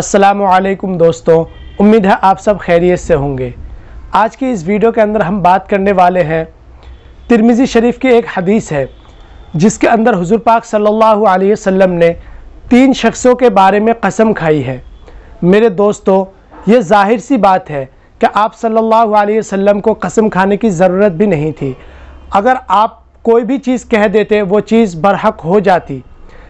असलकुम दोस्तों उम्मीद है आप सब खैरियत से होंगे आज की इस वीडियो के अंदर हम बात करने वाले हैं तिरमिज़ी शरीफ की एक हदीस है जिसके अंदर हुजूर पाक सल्लल्लाहु अलैहि वसल्लम ने तीन शख्सों के बारे में कसम खाई है मेरे दोस्तों ये जाहिर सी बात है कि आप सल्लल्लाहु अलैहि वसल्लम को कसम खाने की ज़रूरत भी नहीं थी अगर आप कोई भी चीज़ कह देते वो चीज़ बरहक हो जाती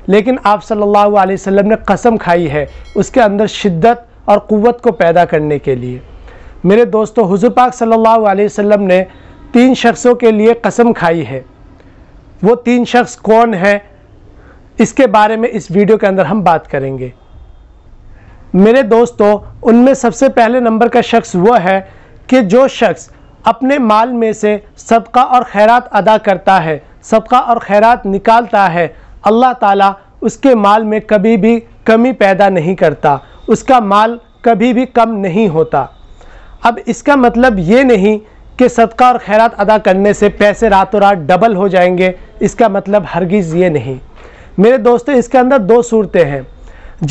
लेकिन आप सल्लल्लाहु अलैहि वसल्लम ने कसम खाई है उसके अंदर शिद्दत और क़वत को पैदा करने के लिए मेरे दोस्तों हुजूर पाक सल्लल्लाहु अलैहि वसल्लम ने तीन शख्सों के लिए कसम खाई है वो तीन शख्स कौन हैं इसके बारे में इस वीडियो के अंदर हम बात करेंगे मेरे दोस्तों उनमें सबसे पहले नंबर का शख्स वह है कि जो शख्स अपने माल में से सबका और खैरात अदा करता है सबका और खैरात निकालता है अल्लाह ताला उसके माल में कभी भी कमी पैदा नहीं करता उसका माल कभी भी कम नहीं होता अब इसका मतलब ये नहीं कि सदका और खैरात अदा करने से पैसे रातों रात डबल हो जाएंगे इसका मतलब हरगिज़ ये नहीं मेरे दोस्तों इसके अंदर दो सूरतें हैं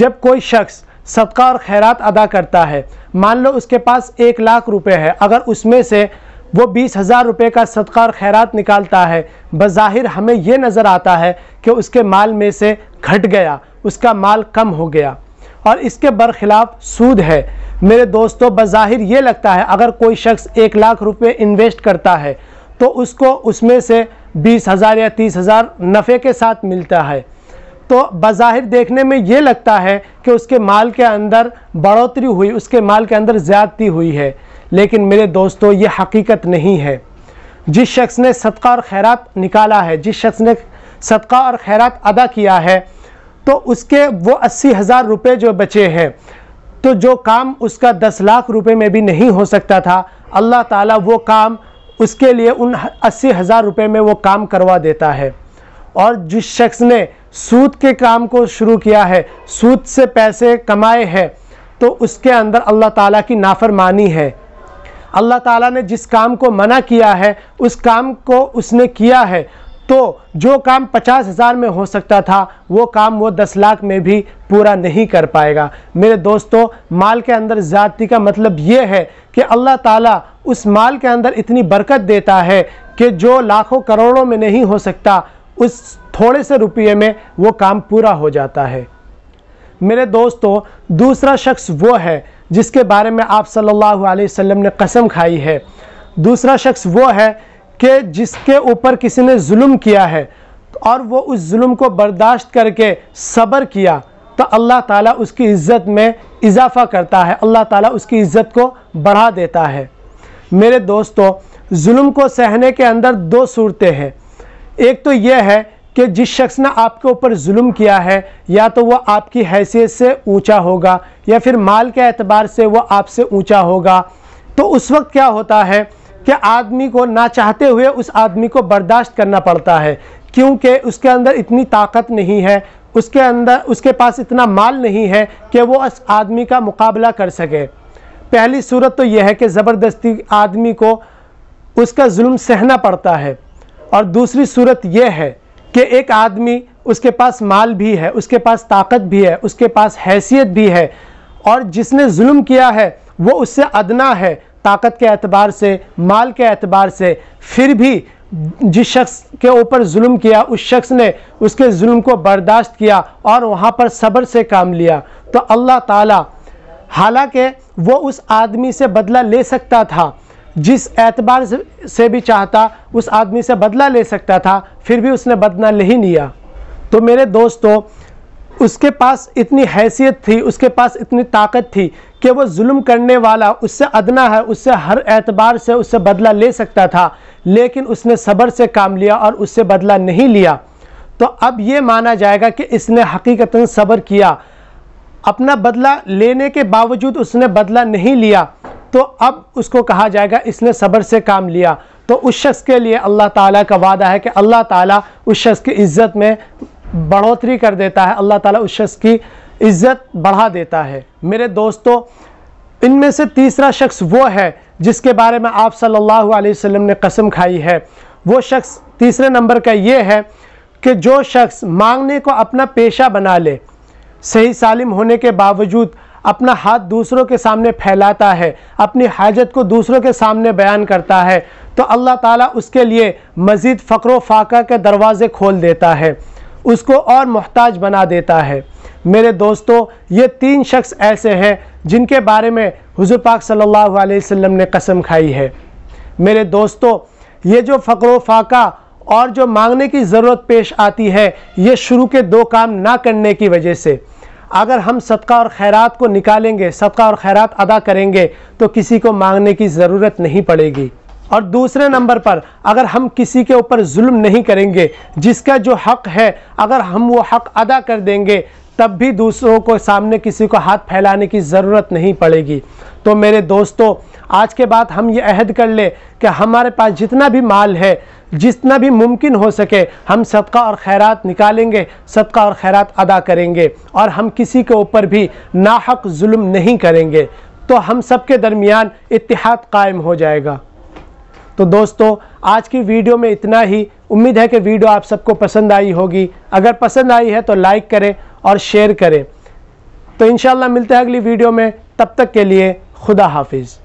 जब कोई शख्स सदका और खैरात अदा करता है मान लो उसके पास एक लाख रुपए है अगर उसमें से वो बीस हज़ार रुपये का सदका और खैरात निकालता है बज़ाहिर हमें ये नज़र आता है कि उसके माल में से घट गया उसका माल कम हो गया और इसके बरखिलाफ़ सूद है मेरे दोस्तों बज़ाहिर ये लगता है अगर कोई शख्स एक लाख रुपए इन्वेस्ट करता है तो उसको उसमें से बीस हज़ार या तीस हज़ार नफ़े के साथ मिलता है तो बज़ाहिर देखने में ये लगता है कि उसके माल के अंदर बढ़ोतरी हुई उसके माल के अंदर ज़्यादती हुई है लेकिन मेरे दोस्तों ये हकीकत नहीं है जिस शख्स ने सदका और खैरात निकाला है जिस शख्स ने सदका और खैरत अदा किया है तो उसके वो अस्सी हज़ार रुपये जो बचे हैं तो जो काम उसका दस लाख रुपए में भी नहीं हो सकता था अल्लाह ताला वो काम उसके लिए उन अस्सी हज़ार रुपये में वो काम करवा देता है और जिस शख्स ने सूद के काम को शुरू किया है सूद से पैसे कमाए हैं तो उसके अंदर अल्लाह ताला की नाफरमानी है अल्लाह ताला ने जिस काम को मना किया है उस काम को उसने किया है तो जो काम पचास हज़ार में हो सकता था वो काम वो दस लाख में भी पूरा नहीं कर पाएगा मेरे दोस्तों माल के अंदर ज़्यादती का मतलब ये है कि अल्लाह ताला उस माल के अंदर इतनी बरकत देता है कि जो लाखों करोड़ों में नहीं हो सकता उस थोड़े से रुपये में वो काम पूरा हो जाता है मेरे दोस्तों दूसरा शख्स वो है जिसके बारे में आप सल्लल्लाहु अलैहि वसल्लम ने कसम खाई है दूसरा शख्स वो है कि जिसके ऊपर किसी ने जुल्म किया है और वो उस जुल्म को बर्दाश्त करके सब्र किया तो अल्लाह ताला उसकी इज़्ज़त में इजाफ़ा करता है अल्लाह ताला उसकी इज़्ज़त को बढ़ा देता है मेरे दोस्तों जुल्म को सहने के अंदर दो सूरतें हैं एक तो यह है कि जिस शख्स ने आपके ऊपर जुल्म किया है या तो वह आपकी हैसियत से ऊंचा होगा या फिर माल के एतबार से वह आपसे ऊंचा होगा तो उस वक्त क्या होता है कि आदमी को ना चाहते हुए उस आदमी को बर्दाश्त करना पड़ता है क्योंकि उसके अंदर इतनी ताकत नहीं है उसके अंदर उसके पास इतना माल नहीं है कि वो उस आदमी का मुकाबला कर सके पहली सूरत तो यह है कि ज़बरदस्ती आदमी को उसका जुल्म सहना पड़ता है और दूसरी सूरत यह है कि एक आदमी उसके पास माल भी है उसके पास ताकत भी है उसके पास हैसियत भी है और जिसने जुल्म किया है वो उससे अदना है ताकत के अतबार से माल के अतबार से फिर भी जिस शख्स के ऊपर जुल्म किया उस शख्स ने उसके जुल्म को बर्दाश्त किया और वहाँ पर सब्र से काम लिया तो अल्लाह ताला हालांकि वो उस आदमी से बदला ले सकता था जिस एतबार से भी चाहता उस आदमी से बदला ले सकता था फिर भी उसने बदला नहीं लिया तो मेरे दोस्तों उसके पास इतनी हैसियत थी उसके पास इतनी ताकत थी कि वो जुल्म करने वाला उससे अदना है उससे हर एतबार से उससे बदला ले सकता था लेकिन उसने सब्र से काम लिया और उससे बदला नहीं लिया तो अब ये माना जाएगा कि इसने हकीकता सब्र किया अपना बदला लेने के बावजूद उसने बदला नहीं लिया तो अब उसको कहा जाएगा इसने सब्र से काम लिया तो उस शख्स के लिए अल्लाह ताला का वादा है कि अल्लाह ताला उस शख्स की इज़्ज़त में बढ़ोतरी कर देता है अल्लाह ताला उस शख्स की इज्जत बढ़ा देता है मेरे दोस्तों इनमें से तीसरा शख्स वो है जिसके बारे में आप सल्लल्लाहु अलैहि वसल्लम ने कसम खाई है वो शख्स तीसरे नंबर का ये है कि जो शख्स मांगने को अपना पेशा बना ले सही सालिम होने के बावजूद अपना हाथ दूसरों के सामने फैलाता है अपनी हाजत को दूसरों के सामने बयान करता है तो अल्लाह ताला उसके लिए मज़ीद फ़क्र फाका के दरवाज़े खोल देता है उसको और मोहताज बना देता है मेरे दोस्तों ये तीन शख्स ऐसे हैं जिनके बारे में हुजूर पाक सल्लल्लाहु अलैहि वसल्लम ने कसम खाई है मेरे दोस्तों ये जो फ़क्र फाका और जो मांगने की ज़रूरत पेश आती है ये शुरू के दो काम ना करने की वजह से अगर हम सदका और खैरात को निकालेंगे सदका और खैरात अदा करेंगे तो किसी को मांगने की ज़रूरत नहीं पड़ेगी और दूसरे नंबर पर अगर हम किसी के ऊपर जुल्म नहीं करेंगे जिसका जो हक़ है अगर हम वो हक़ अदा कर देंगे तब भी दूसरों को सामने किसी को हाथ फैलाने की ज़रूरत नहीं पड़ेगी तो मेरे दोस्तों आज के बाद हम ये अहद कर ले कि हमारे पास जितना भी माल है जितना भी मुमकिन हो सके हम सदका और खैरात निकालेंगे सदका और खैरात अदा करेंगे और हम किसी के ऊपर भी नाहक जुल्म नहीं करेंगे तो हम सब के दरमियान इतिहाद कायम हो जाएगा तो दोस्तों आज की वीडियो में इतना ही उम्मीद है कि वीडियो आप सबको पसंद आई होगी अगर पसंद आई है तो लाइक करें और शेयर करें तो इन मिलते हैं अगली वीडियो में तब तक के लिए खुदा हाफिज़